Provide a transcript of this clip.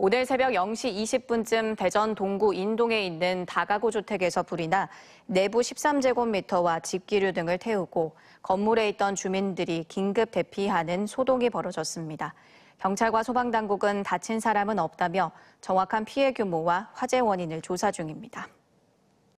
오늘 새벽 0시 20분쯤 대전 동구 인동에 있는 다가구 주택에서 불이 나 내부 13제곱미터와 집기류 등을 태우고 건물에 있던 주민들이 긴급 대피하는 소동이 벌어졌습니다. 경찰과 소방당국은 다친 사람은 없다며 정확한 피해 규모와 화재 원인을 조사 중입니다.